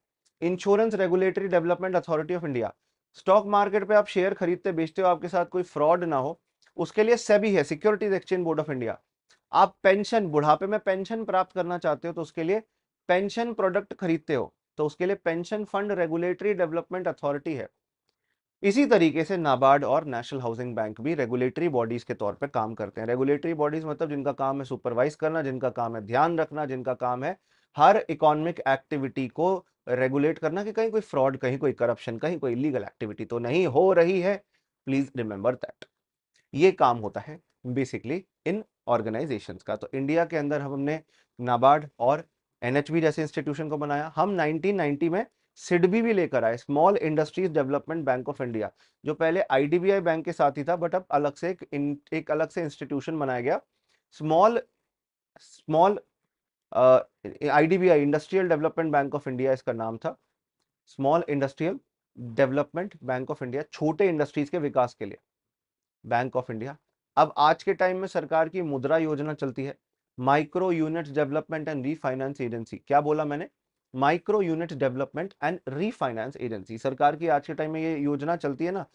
Speaker 1: insurance regulatory development authority of India stock market पे आप शेयर खरीदते बेचते हो आपके साथ कोई फ्रॉड ना हो उसके लिए सेबी है securities exchange board of India आप पेंशन बुढ़ापे में पेंशन प्राप्त करना चाहते हो तो उसके लिए पेंशन प्रोडक्ट खरीदते हो तो उसके लिए pension fund regulatory development authority है इसी तरीके से नाबार्ड और नेशनल हाउसिंग बैंक भी रेगुलेटरी बॉडीज के तौर पर काम करते हैं रेगुलेटरी बॉडीज मतलब जिनका काम है सुपरवाइज करना जिनका काम है ध्यान रखना जिनका काम है हर इकोनॉमिक एक्टिविटी को रेगुलेट करना कि कहीं कोई फ्रॉड कहीं कोई करप्शन कहीं कोई इलीगल एक्टिविटी तो नहीं हो रही है प्लीज रिमेंबर दैट ये काम होता है बेसिकली इन ऑर्गेनाइजेशंस का तो इंडिया के अंदर हमने नाबार्ड और एनएचबी जैसे इंस्टीट्यूशन को बनाया हम 1990 में सिडबी भी लेकर आए small industries development bank of India जो पहले आईडीबीआई बैंक के साथ ही था बट अब अलग से एक, एक अलग से इंस्टीट्यूशन बनाया गया small small IDBI industrial development bank of India इसका नाम था small industrial development bank of India छोटे इंडस्ट्रीज के विकास के लिए बैंक ऑफ इंडिया अब आज के टाइम में सरकार की मुद्रा योजना चलती है micro unit development and refinance agency क्या बोला मैंने micro unit development and refinance agency सरकार की आज के टाइम में ये योजना चलती है ना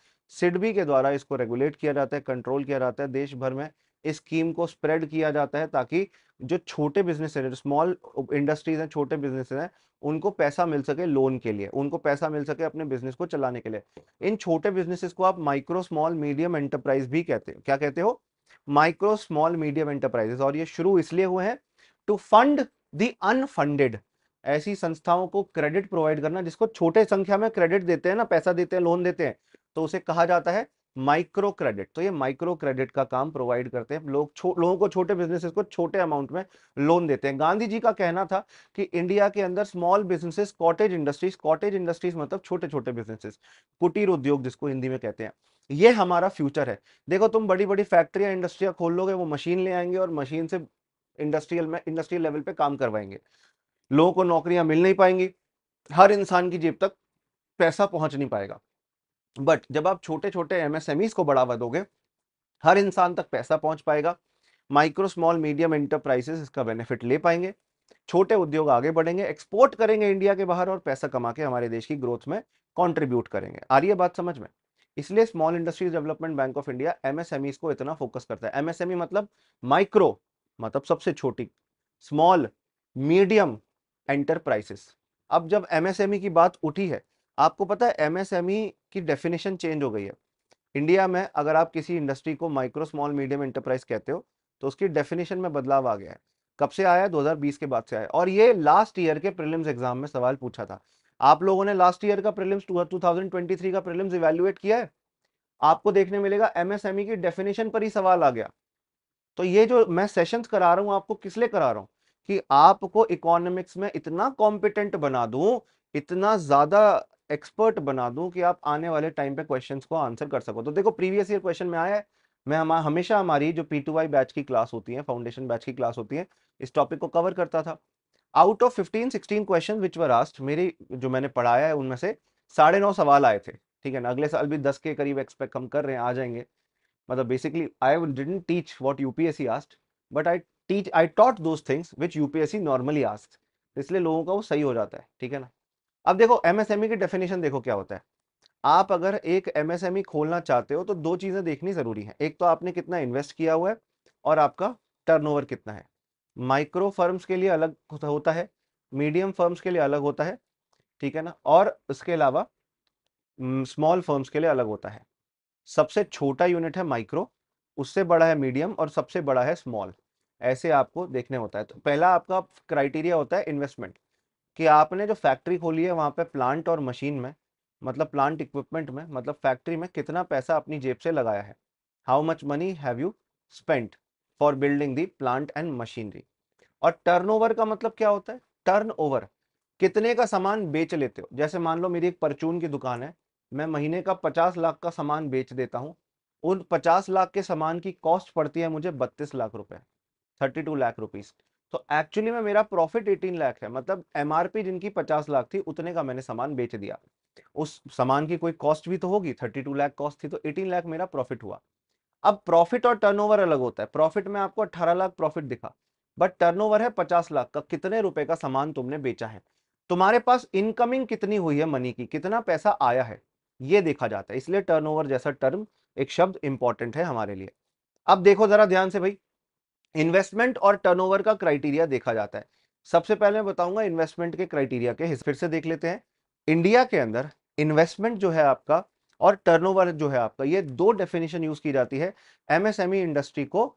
Speaker 1: सिडबी के द्वारा इसको रेगुलेट किया जाता है कंट्रोल किया जाता है देश भर में इस स्कीम को स्प्रेड किया जाता है ताकि जो छोटे बिजनेस हैं जो स्मॉल इंडस्ट्रीज हैं छोटे बिजनेस हैं उनको पैसा मिल सके लोन के लिए उनको पैसा मिल सके अपने बिजनेस को चलाने के लिए इन छोटे बिजनेसेस को आप माइक्रो स्मॉल मीडियम एंटरप्राइज भी कहते हो क्या कहते हो माइक्रो स्मॉल मीडियम एंटरप्राइजेस और ये शुरू इसलिए हुए हैं टू फंड दी अनफंडेड ऐसी संस्थाओं को क्रेडिट प्रोवाइड करना जिसको छोटे संख्या में क्रेडिट देते हैं ना पैसा देते हैं लोन देते हैं तो उसे कहा जाता है माइक्रो क्रेडिट तो ये माइक्रो क्रेडिट का काम प्रोवाइड करते हैं लोग लोगों को छोटे बिजनेसेस को छोटे अमाउंट में लोन देते हैं गांधी जी का कहना था कि इंडिया के अंदर small businesses cottage industries cottage industries मतलब छोटे छोटे बिजनेसेस कुटीर उद्योग जिसको हिंदी में कहते हैं ये हमारा फ्यूचर है देखो तुम बड़ी बड़ी फैक्ट्रिया इंडस्ट्रिया खोल लोगे वो मशीन ले आएंगे और मशीन से इंडस्ट्रियल में इंडस्ट्रियल लेवल पे काम करवाएंगे लोगों को नौकरियां मिल नहीं पाएंगी हर इंसान की जेब तक पैसा पहुंच नहीं पाएगा बट जब आप छोटे छोटे एमएसएमईज को बढ़ावा दोगे हर इंसान तक पैसा पहुंच पाएगा माइक्रो स्मॉल मीडियम इंटरप्राइजेस इसका बेनिफिट ले पाएंगे छोटे उद्योग आगे बढ़ेंगे एक्सपोर्ट करेंगे इंडिया के बाहर और पैसा कमा के हमारे देश की ग्रोथ में कॉन्ट्रीब्यूट करेंगे आ रही है बात समझ में इसलिए small industries development bank of India MSME को इतना फोकस करता है एमएसएमई e मतलब माइक्रो मतलब सबसे छोटी स्मॉल मीडियम एंटरप्राइसेस अब जब एमएसएमई e की बात उठी है आपको पता है एमएसएमई e की डेफिनेशन चेंज हो गई है इंडिया में अगर आप किसी इंडस्ट्री को माइक्रो स्मॉल मीडियम एंटरप्राइज कहते हो तो उसकी डेफिनेशन में बदलाव आ गया है कब से आया है 2020 के बाद से आया और ये लास्ट ईयर के प्रीलिम्स एग्जाम में सवाल पूछा था आप लोगों ने लास्ट ईयर का प्रीलिम्स 2023 का प्रीलिम्स इवेल्युएट किया है आपको देखने मिलेगा एमएसएमई e की डेफिनेशन पर ही सवाल आ गया तो ये जो मैं सेशंस करा रहा हूँ आपको किस लिए करा रहा हूँ कि आपको इकोनॉमिक्स में इतना कॉम्पिटेंट बना दू इतना ज्यादा एक्सपर्ट बना दू कि आप आने वाले टाइम पे क्वेश्चन को आंसर कर सको तो देखो प्रीवियस ईयर क्वेश्चन में आया है मैं हम हमेशा हमारी जो पी टू वाई बैच की क्लास होती है फाउंडेशन बैच की क्लास होती है इस टॉपिक को कवर करता था out of fifteen sixteen question which were asked मेरी जो मैंने पढ़ाया है उनमें से साढ़े नौ सवाल आए थे ठीक है ना अगले साल भी दस के करीब एक्सपेक्ट हम कर रहे हैं आ जाएंगे मतलब basically I didn't teach what U P S C asked but I teach I taught those things which U P S C normally asked इसलिए लोगों का वो सही हो जाता है ठीक है ना अब देखो एम एम एस ई की डेफिनेशन देखो क्या होता है आप अगर एक एम एम एस ई खोलना चाहते हो तो दो चीज़ें देखनी ज़रूरी है एक तो आपने कितना इन्वेस्ट किया हुआ है और आपका टर्न ओवर कितना है माइक्रो फर्म्स के लिए अलग होता है मीडियम फर्म्स के लिए अलग होता है ठीक है ना और इसके अलावा स्मॉल फर्म्स के लिए अलग होता है सबसे छोटा यूनिट है माइक्रो उससे बड़ा है मीडियम और सबसे बड़ा है स्मॉल ऐसे आपको देखने होता है तो पहला आपका क्राइटेरिया होता है इन्वेस्टमेंट कि आपने जो फैक्ट्री खोली है वहाँ पे प्लांट और मशीन में मतलब प्लांट इक्विपमेंट में मतलब फैक्ट्री में कितना पैसा अपनी जेब से लगाया है how much money have you spent for building the plant and machinery और टर्नओवर का मतलब क्या होता है टर्नओवर कितने का सामान बेच लेते हो जैसे मान लो मेरी एक परचून की दुकान है मैं महीने का पचास लाख का सामान बेच देता हूँ उन पचास लाख के सामान की कॉस्ट पड़ती है मुझे बत्तीस लाख रुपए थर्टी टू लाख रुपीज तो एक्चुअली में मेरा प्रॉफिट एटीन लाख है मतलब एमआरपी जिनकी पचास लाख थी उतने का मैंने सामान बेच दिया उस सामान की कोई कॉस्ट भी तो होगी थर्टी टू लाख कॉस्ट थी तो एटीन लाख मेरा प्रॉफिट हुआ अब प्रॉफिट और टर्नओवर अलग होता है प्रॉफिट में आपको 18 लाख प्रॉफिट दिखा बट टर्नओवर है 50 लाख का कितने रुपए का सामान तुमने बेचा है तुम्हारे पास इनकमिंग कितनी हुई है मनी की कितना पैसा आया है ये देखा जाता है इसलिए टर्न जैसा टर्म एक शब्द इंपॉर्टेंट है हमारे लिए अब देखो जरा ध्यान से भाई इन्वेस्टमेंट और टर्न का क्राइटेरिया देखा जाता है सबसे पहले मैं बताऊंगा इन्वेस्टमेंट के क्राइटेरिया के फिर से देख लेते हैं इंडिया के अंदर इन्वेस्टमेंट जो है आपका और टर्नओवर जो है आपका ये दो डेफिनेशन यूज की जाती है एमएसएमई इंडस्ट्री e को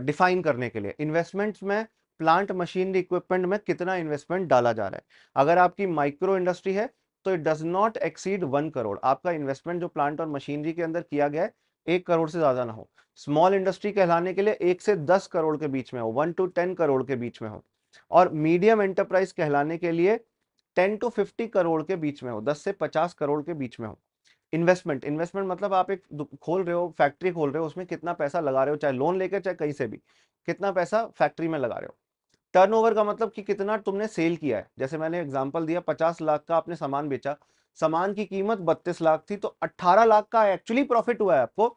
Speaker 1: डिफाइन uh, करने के लिए इन्वेस्टमेंट्स में प्लांट मशीनरी इक्विपमेंट में कितना इन्वेस्टमेंट डाला जा रहा है अगर आपकी माइक्रो इंडस्ट्री है तो it does not exceed one crore आपका इन्वेस्टमेंट जो प्लांट और मशीनरी के अंदर किया गया है एक करोड़ से ज्यादा ना हो स्मॉल इंडस्ट्री कहलाने के लिए एक से दस करोड़ के बीच में हो वन टू टेन करोड़ के बीच में हो और मीडियम एंटरप्राइज कहलाने के लिए टेन टू फिफ्टी करोड़ के बीच में हो दस से पचास करोड़ के बीच में हो इन्वेस्टमेंट इन्वेस्टमेंट मतलब आप एक खोल रहे हो फैक्ट्री खोल रहे हो उसमें कितना पैसा लगा रहे हो चाहे लोन लेकर चाहे कहीं से भी कितना पैसा फैक्ट्री में लगा रहे हो टर्नओवर का मतलब कि कितना तुमने सेल किया है जैसे मैंने एग्जांपल दिया पचास लाख का आपने सामान बेचा सामान की कीमत बत्तीस लाख थी तो अट्ठारह लाख का एक्चुअली प्रॉफिट हुआ है आपको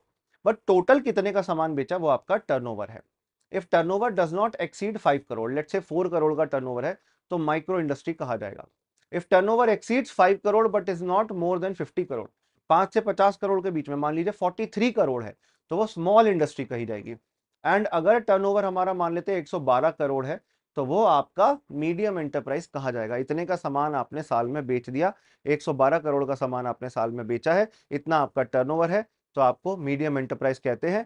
Speaker 1: बट टोटल कितने का सामान बेचा वो आपका टर्न है if turnover does not exceed five crore let's say four crore का टर्न है तो माइक्रो इंडस्ट्री कहा जाएगा if turnover exceeds five crore but is not more than fifty crore पांच से पचास करोड़ के बीच में मान लीजिए फोर्टी थ्री करोड़ है तो वो स्मॉल इंडस्ट्री कही जाएगी एंड अगर टर्नओवर हमारा मान लेते हैं बारह करोड़ है तो वो आपका मीडियम एंटरप्राइज कहा जाएगा इतने का सामान आपने साल में बेच दिया बारह करोड़ का सामान आपने साल में बेचा है इतना आपका टर्न है तो आपको मीडियम एंटरप्राइज कहते हैं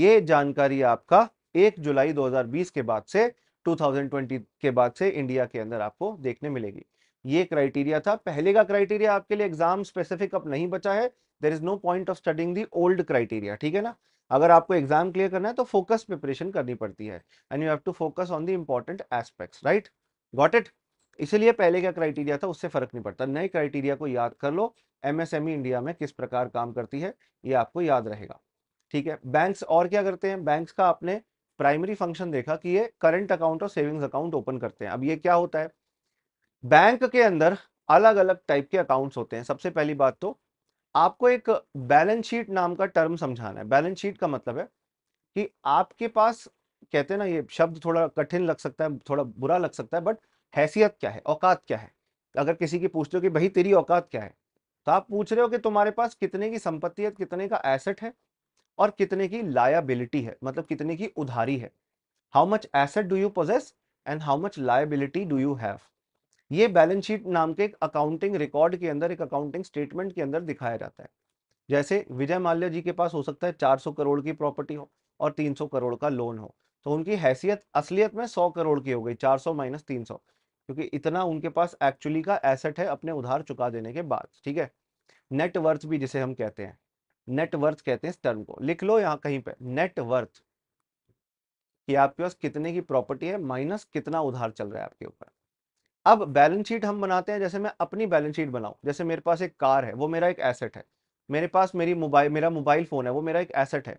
Speaker 1: ये जानकारी आपका 1 जुलाई 2020 के बाद से 2020 के बाद से इंडिया के अंदर आपको देखने मिलेगी ये क्राइटेरिया था पहले का क्राइटेरिया आपके लिए एग्जाम स्पेसिफिक अब नहीं बचा है there is no point of studying the old criteria ठीक है ना अगर आपको एग्जाम क्लियर करना है तो फोकस प्रिपरेशन करनी पड़ती है and you have to focus on the important aspects right got it इसलिए पहले क्या क्राइटेरिया था उससे फर्क नहीं पड़ता नए क्राइटेरिया को याद कर लो एमएसएमई इंडिया e में किस प्रकार काम करती है ये आपको याद रहेगा ठीक है बैंक्स और क्या करते हैं बैंक्स का आपने प्राइमरी फंक्शन देखा कि ये करंट अकाउंट और सेविंग्स अकाउंट ओपन करते हैं अब ये क्या होता है बैंक के अंदर अलग अलग टाइप के अकाउंट्स होते हैं सबसे पहली बात तो आपको एक बैलेंस शीट नाम का टर्म समझाना है बैलेंस शीट का मतलब है कि आपके पास कहते हैं ना ये शब्द थोड़ा कठिन लग सकता है थोड़ा बुरा लग सकता है बट हैसियत क्या है औकात क्या है अगर किसी की पूछते हो कि भाई तेरी औकात क्या है तो आप पूछ रहे हो कि तुम्हारे पास कितने की संपत्ति है कितने का एसेट है और कितने की लायाबिलिटी है मतलब कितने की उधारी है how much asset do you possess and how much liability do you have ये बैलेंस शीट नाम के एक अकाउंटिंग रिकॉर्ड के अंदर एक अकाउंटिंग स्टेटमेंट के अंदर दिखाया जाता है जैसे विजय माल्या जी के पास हो सकता है 400 करोड़ की प्रॉपर्टी हो और 300 करोड़ का लोन हो तो उनकी हैसियत असलियत में 100 करोड़ की हो गई 400 सौ माइनस तीन क्योंकि इतना उनके पास एक्चुअली का एसेट है अपने उधार चुका देने के बाद ठीक है नेटवर्थ भी जिसे हम कहते हैं नेटवर्थ कहते हैं इस टर्म को लिख लो यहाँ कहीं पर नेटवर्थ कि आपके पास कितने की प्रॉपर्टी है माइनस कितना उधार चल रहा है आपके ऊपर अब बैलेंस शीट हम बनाते हैं जैसे मैं अपनी बैलेंस शीट बनाऊं जैसे मेरे पास एक कार है वो मेरा एक एसेट है मेरे पास मेरी मोबाइल मेरा मोबाइल फ़ोन है वो मेरा एक एसेट है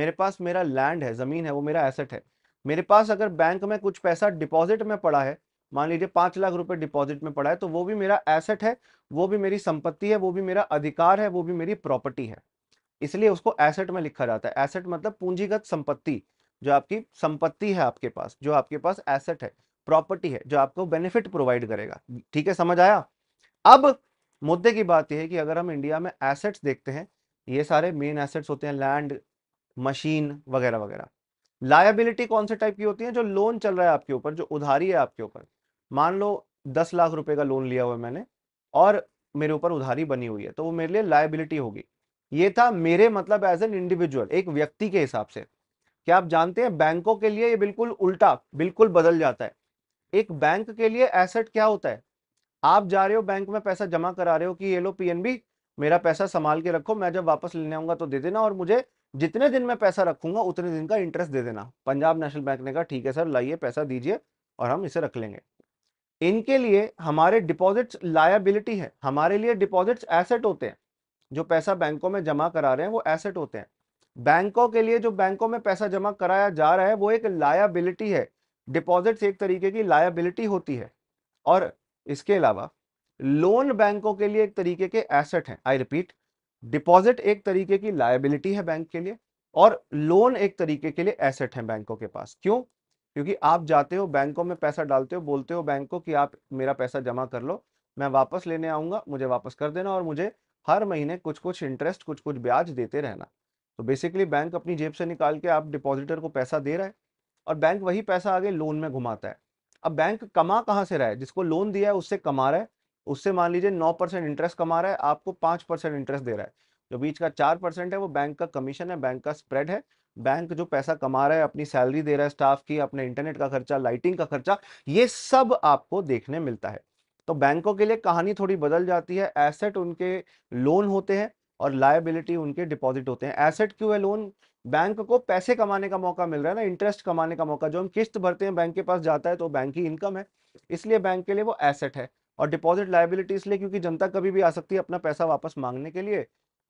Speaker 1: मेरे पास मेरा लैंड है ज़मीन है वो मेरा एसेट है मेरे पास अगर बैंक में कुछ पैसा डिपॉजिट में पड़ा है मान लीजिए पांच लाख रुपए डिपॉजिट में पड़ा है तो वो भी मेरा एसेट है वो भी मेरी संपत्ति है वो भी मेरा अधिकार है वो भी मेरी प्रॉपर्टी है इसलिए उसको एसेट में लिखा जाता है एसेट मतलब पूंजीगत संपत्ति जो आपकी संपत्ति है आपके पास जो आपके पास एसेट है प्रॉपर्टी है जो आपको बेनिफिट प्रोवाइड करेगा ठीक है समझ आया अब मुद्दे की बात यह है कि अगर हम इंडिया में एसेट्स देखते हैं ये सारे मेन एसेट्स होते हैं लैंड मशीन वगैरह वगैरह लायबिलिटी कौन से टाइप की होती है जो लोन चल रहा है आपके ऊपर जो उधारी है आपके ऊपर मान लो दस लाख रुपए का लोन लिया हुआ मैंने और मेरे ऊपर उधारी बनी हुई है तो वो मेरे लिए लाइबिलिटी होगी ये था मेरे मतलब एज एन इंडिविजुअल एक व्यक्ति के हिसाब से क्या आप जानते हैं बैंकों के लिए ये बिल्कुल उल्टा बिल्कुल बदल जाता है एक बैंक के लिए एसेट क्या होता है आप जा रहे हो बैंक में पैसा जमा करा रहे हो कि ये लो पीएनबी मेरा पैसा संभाल के रखो मैं जब वापस लेने आऊंगा तो दे देना और मुझे जितने दिन में पैसा रखूंगा उतने दिन का इंटरेस्ट दे देना पंजाब नेशनल बैंक ने कहा ठीक है सर लाइए पैसा दीजिए और हम इसे रख लेंगे इनके लिए हमारे डिपॉजिट्स लायबिलिटी है हमारे लिए डिपॉजिट्स एसेट होते हैं जो पैसा बैंकों में जमा करा रहे हैं वो एसेट होते हैं बैंकों के लिए जो बैंकों में पैसा जमा कराया जा रहा है वो एक लायबिलिटी है डिपॉजिट्स एक तरीके की लायबिलिटी होती है और इसके अलावा लोन बैंकों के लिए एक तरीके के एसेट हैं आई रिपीट डिपॉजिट एक तरीके की लायबिलिटी है बैंक के लिए और लोन एक तरीके के लिए एसेट है बैंकों के पास क्यों क्योंकि आप जाते हो बैंकों में पैसा डालते हो बोलते हो बैंक को कि आप मेरा पैसा जमा कर लो मैं वापस लेने आऊँगा मुझे वापस कर देना और मुझे हर महीने कुछ कुछ इंटरेस्ट कुछ कुछ ब्याज देते रहना तो बेसिकली बैंक अपनी जेब से निकाल के आप डिपॉजिटर को पैसा दे रहा है और बैंक वही पैसा आगे लोन में घुमाता है अब बैंक कमा कहाँ से रहा है जिसको लोन दिया है उससे कमा रहा है उससे मान लीजिए नौ परसेंट इंटरेस्ट कमा रहा है आपको पाँच परसेंट इंटरेस्ट दे रहा है जो बीच का चार परसेंट है वो बैंक का कमीशन है बैंक का स्प्रेड है बैंक जो पैसा कमा रहा है अपनी सैलरी दे रहा है स्टाफ की अपने इंटरनेट का खर्चा लाइटिंग का खर्चा ये सब आपको देखने मिलता है तो बैंकों के लिए कहानी थोड़ी बदल जाती है एसेट उनके लोन होते हैं और लाइबिलिटी उनके डिपॉजिट होते हैं एसेट क्यों है लोन बैंक को पैसे कमाने का मौका मिल रहा है ना इंटरेस्ट कमाने का मौका जो हम किस्त भरते हैं बैंक के पास जाता है तो बैंक की इनकम है इसलिए बैंक के लिए वो एसेट है और डिपॉजिट लाइबिलिटी इसलिए क्योंकि जनता कभी भी आ सकती है अपना पैसा वापस मांगने के लिए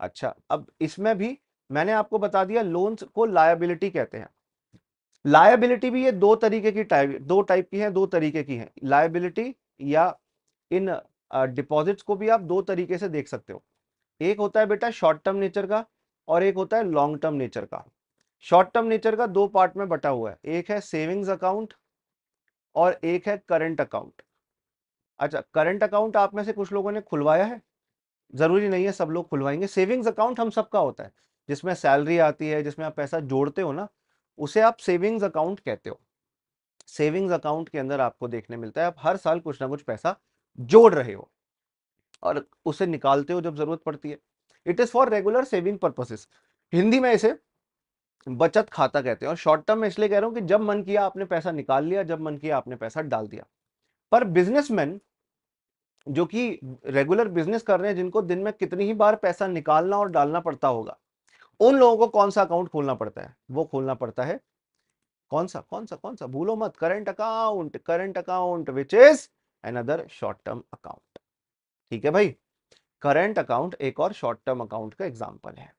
Speaker 1: अच्छा अब इसमें भी मैंने आपको बता दिया लोन्स को लायबिलिटी कहते हैं लायबिलिटी भी ये दो तरीके की टाइप दो टाइप की है दो तरीके की है लायबिलिटी या इन डिपॉजिट्स को भी आप दो तरीके से देख सकते हो एक होता है बेटा शॉर्ट टर्म नेचर का और एक होता है लॉन्ग टर्म नेचर का शॉर्ट टर्म नेचर का दो पार्ट में बटा हुआ है एक है सेविंग्स अकाउंट और एक है करंट अकाउंट अच्छा करंट अकाउंट आप में से कुछ लोगों ने खुलवाया है ज़रूरी नहीं है सब लोग खुलवाएंगे सेविंग्स अकाउंट हम सबका होता है जिसमें सैलरी आती है जिसमें आप पैसा जोड़ते हो ना उसे आप सेविंग्स अकाउंट कहते हो सेविंग्स अकाउंट के अंदर आपको देखने मिलता है आप हर साल कुछ ना कुछ पैसा जोड़ रहे हो और उसे निकालते हो जब जरूरत पड़ती है it is for regular saving purposes Hindi में इसे बचत खाता कहते हैं और शॉर्ट टर्म में इसलिए कह रहा हूं कि जब मन किया आपने पैसा निकाल लिया जब मन किया आपने पैसा डाल दिया पर बिजनेसमैन जो कि रेगुलर बिजनेस कर रहे हैं जिनको दिन में कितनी ही बार पैसा निकालना और डालना पड़ता होगा उन लोगों को कौन सा अकाउंट खोलना पड़ता है वो खोलना पड़ता है कौन सा कौन सा कौन सा भूलो मत current account current account which is an other short term account ठीक है भाई करंट अकाउंट एक और शॉर्ट टर्म अकाउंट का एग्जाम्पल है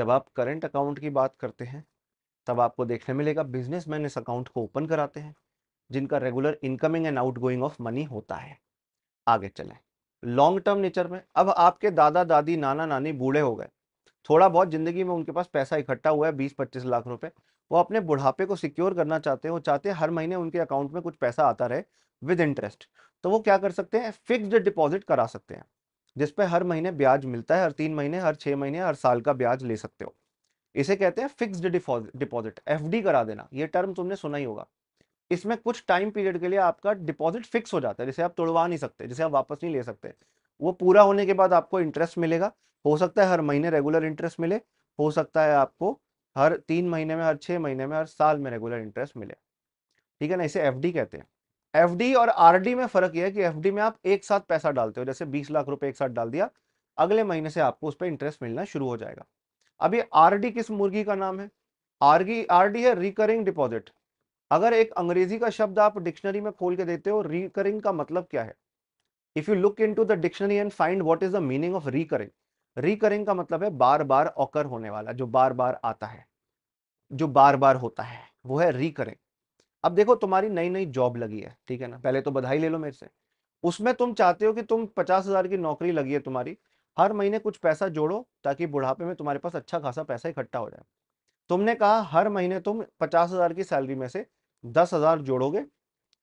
Speaker 1: जब आप करंट अकाउंट की बात करते हैं तब आपको देखने मिलेगा बिजनेसमैन इस अकाउंट को ओपन कराते हैं जिनका regular incoming and out of money होता है आगे चलें लॉन्ग टर्म नेचर में अब आपके दादा दादी नाना नानी बूढ़े हो गए थोड़ा बहुत जिंदगी में उनके पास पैसा इकट्ठा हुआ है बीस पच्चीस लाख रुपए वो अपने बुढ़ापे को सिक्योर करना चाहते हैं वो चाहते हैं हर महीने उनके अकाउंट में कुछ पैसा आता रहे विद इंटरेस्ट तो वो क्या कर सकते हैं फिक्स्ड डिपॉजिट करा सकते हैं जिस हर महीने ब्याज मिलता है हर तीन महीने हर छः महीने हर साल का ब्याज ले सकते हो इसे कहते हैं फिक्स डिपॉजिट एफ करा देना ये टर्म तुमने सुना ही होगा इसमें कुछ टाइम पीरियड के लिए आपका डिपॉजिट फिक्स हो जाता है जिसे आप तोड़वा नहीं सकते जिसे आप वापस नहीं ले सकते वो पूरा होने के बाद आपको इंटरेस्ट मिलेगा हो सकता है हर महीने रेगुलर इंटरेस्ट मिले हो सकता है आपको हर तीन महीने में हर छः महीने में हर साल में रेगुलर इंटरेस्ट मिले ठीक है ना इसे एफ कहते हैं एफ और आर में फ़र्क यह है कि एफ में आप एक साथ पैसा डालते हो जैसे बीस लाख रुपए एक साथ डाल दिया अगले महीने से आपको उस पर इंटरेस्ट मिलना शुरू हो जाएगा अब ये आर किस मुर्गी का नाम है आरगी आर है रिकरिंग डिपॉजिट अगर एक अंग्रेजी का शब्द आप डिक्शनरी में खोल के देते हो रिकरिंग का मतलब क्या है if you look into the dictionary and find what is the meaning of recurring recurring का मतलब है बार बार ऑकर होने वाला जो बार बार आता है जो बार बार होता है वो है रिकरिंग अब देखो तुम्हारी नई नई जॉब लगी है ठीक है ना पहले तो बधाई ले लो मेरे से उसमें तुम चाहते हो कि तुम पचास हजार की नौकरी लगी है तुम्हारी हर महीने कुछ पैसा जोड़ो ताकि बुढ़ापे में तुम्हारे पास अच्छा खासा पैसा इकट्ठा हो जाए तुमने कहा हर महीने तुम पचास हजार की सैलरी में से दस हजार जोड़ोगे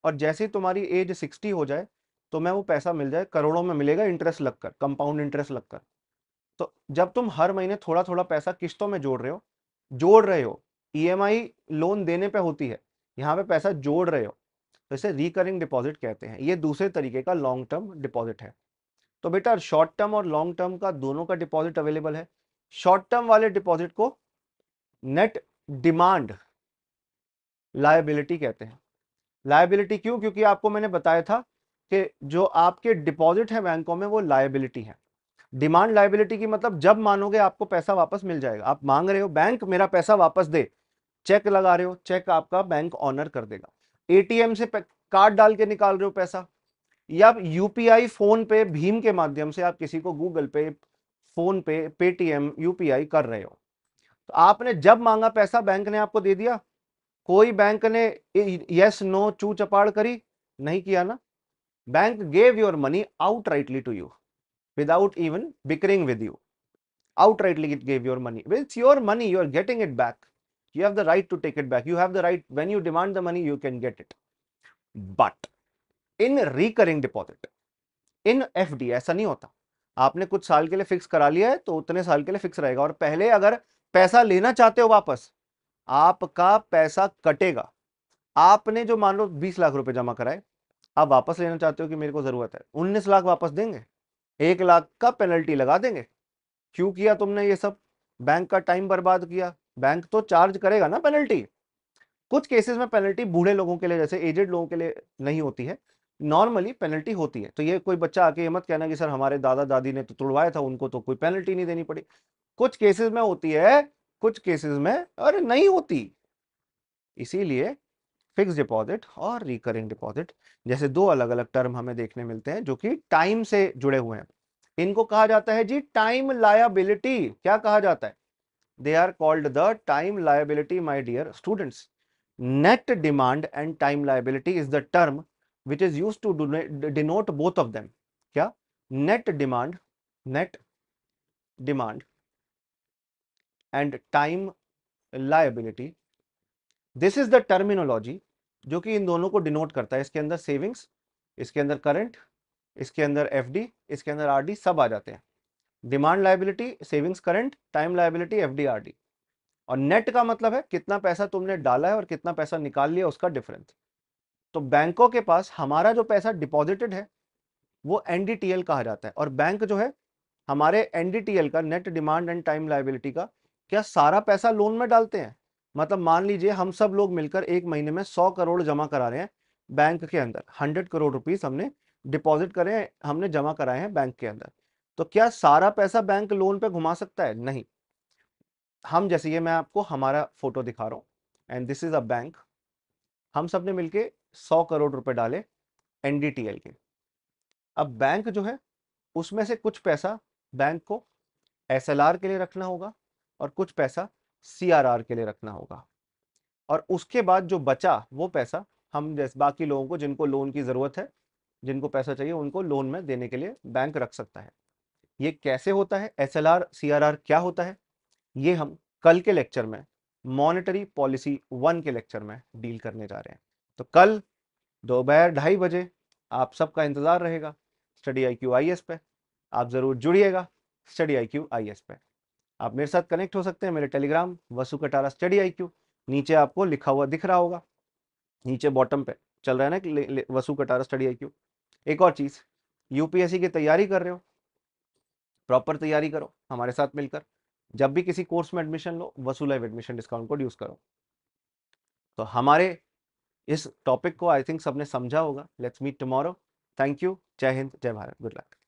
Speaker 1: और जैसे ही तुम्हारी एज सिक्सटी हो जाए तो मैं वो पैसा मिल जाए करोड़ों में मिलेगा इंटरेस्ट लगकर कंपाउंड इंटरेस्ट लगकर तो जब तुम हर महीने थोड़ा थोड़ा पैसा किस्तों में जोड़ रहे हो जोड़ रहे हो ई e लोन देने पे होती है यहाँ पे पैसा जोड़ रहे हो तो इसे रिकरिंग डिपॉजिट कहते हैं ये दूसरे तरीके का लॉन्ग टर्म डिपॉजिट है तो बेटा शॉर्ट टर्म और लॉन्ग टर्म का दोनों का डिपॉजिट अवेलेबल है शॉर्ट टर्म वाले डिपॉजिट को नेट डिमांड लाइबिलिटी कहते हैं लाइबिलिटी क्यों क्योंकि आपको मैंने बताया था कि जो आपके डिपॉजिट है बैंकों में वो लाइबिलिटी है डिमांड लाइबिलिटी की मतलब जब मानोगे आपको पैसा वापस मिल जाएगा आप मांग रहे हो बैंक मेरा पैसा वापस दे चेक लगा रहे हो चेक आपका बैंक ऑनर कर देगा एटीएम से कार्ड डाल के निकाल रहे हो पैसा या यूपीआई फोन पे भीम के माध्यम से आप किसी को गूगल पे फोन पे पेटीएम यूपीआई कर रहे हो तो आपने जब मांगा पैसा बैंक ने आपको दे दिया कोई बैंक ने यस नो चू चपाड़ करी नहीं किया ना bank gave your money out rightly to you without even bickering with you. Outrightly, it gave your money. Well, it's your money, you are getting it back. You have the right to take it back. You have the right, when you demand the money, you can get it. But in recurring deposit, in fd aisa nahi hota aapne kuch saal ke liye fix kara liya hai to utne saal ke liye fix rahega aur pehle agar paisa lena chahte ho wapas aapka paisa katega aapne jo maan lo 20 lakh rupaye jama karaye aap wapas lena chahte ho ki मेरे को जरूरत है उन्नीस लाख वापस देंगे एक लाख का पेनल्टी लगा देंगे क्यों किया तुमने ये सब बैंक का टाइम बर्बाद किया बैंक तो चार्ज करेगा ना पेनल्टी कुछ केसेस में पेनल्टी बूढ़े लोगों के लिए जैसे एजेड लोगों के लिए नहीं होती है नॉर्मली पेनल्टी होती है तो ये कोई बच्चा आके ये मत कहना कि सर हमारे दादा दादी ने तो तुड़वाया था उनको तो कोई पेनल्टी नहीं देनी पड़ी कुछ केसेस में होती है कुछ केसेस में अरे नहीं होती इसीलिए फिक्स डिपॉजिट और रिकरिंग डिपॉजिट जैसे दो अलग अलग टर्म हमें देखने मिलते हैं जो कि टाइम से जुड़े हुए हैं इनको कहा जाता है जी टाइम लायबिलिटी क्या कहा जाता है they are called the time liability my dear students net demand and time liability is the term which is use to denote both of them क्या net demand net demand and time liability this is the terminology जो कि इन दोनों को डिनोट करता है इसके अंदर सेविंग्स इसके अंदर करंट इसके अंदर एफडी इसके अंदर आरडी सब आ जाते हैं demand liability savings current time liability F D और नेट का मतलब है कितना पैसा तुमने डाला है और कितना पैसा निकाल लिया उसका डिफरेंस तो बैंकों के पास हमारा जो पैसा डिपॉजिटेड है वो एनडीटीएल कहा जाता है और बैंक जो है हमारे एनडीटीएल का net demand and time liability का क्या सारा पैसा लोन में डालते हैं मतलब मान लीजिए हम सब लोग मिलकर एक महीने में सौ करोड़ जमा करा रहे हैं बैंक के अंदर हंड्रेड करोड़ रुपीज हमने डिपॉजिट करें हमने जमा कराए हैं बैंक के अंदर तो क्या सारा पैसा बैंक लोन पे घुमा सकता है नहीं हम जैसे ये मैं आपको हमारा फोटो दिखा रहा हूँ and this is a bank हम सब ने मिलकर सौ करोड़ रुपए डाले एन के अब बैंक जो है उसमें से कुछ पैसा बैंक को एस के लिए रखना होगा और कुछ पैसा सीआरआर के लिए रखना होगा और उसके बाद जो बचा वो पैसा हम जैसे बाकी लोगों को जिनको लोन की ज़रूरत है जिनको पैसा चाहिए उनको लोन में देने के लिए बैंक रख सकता है ये कैसे होता है S L R C R R क्या होता है ये हम कल के लेक्चर में मॉनेटरी पॉलिसी वन के लेक्चर में डील करने जा रहे हैं तो कल दोपहर ढाई बजे आप सबका इंतज़ार रहेगा study I Q I S पे आप ज़रूर जुड़िएगा study I Q I S पे आप मेरे साथ कनेक्ट हो सकते हैं मेरे Telegram Vasu Katara study I Q नीचे आपको लिखा हुआ दिख रहा होगा नीचे बॉटम पे चल रहा है ना कि Vasu Katara study I Q एक और चीज़ यूपीएससी की तैयारी कर रहे हो प्रॉपर तैयारी करो हमारे साथ मिलकर जब भी किसी कोर्स में एडमिशन लो Vasu live admission discount code use करो तो हमारे इस टॉपिक को आई थिंक सबने समझा होगा let's meet tomorrow thank you जय हिंद जय भारत गुड लक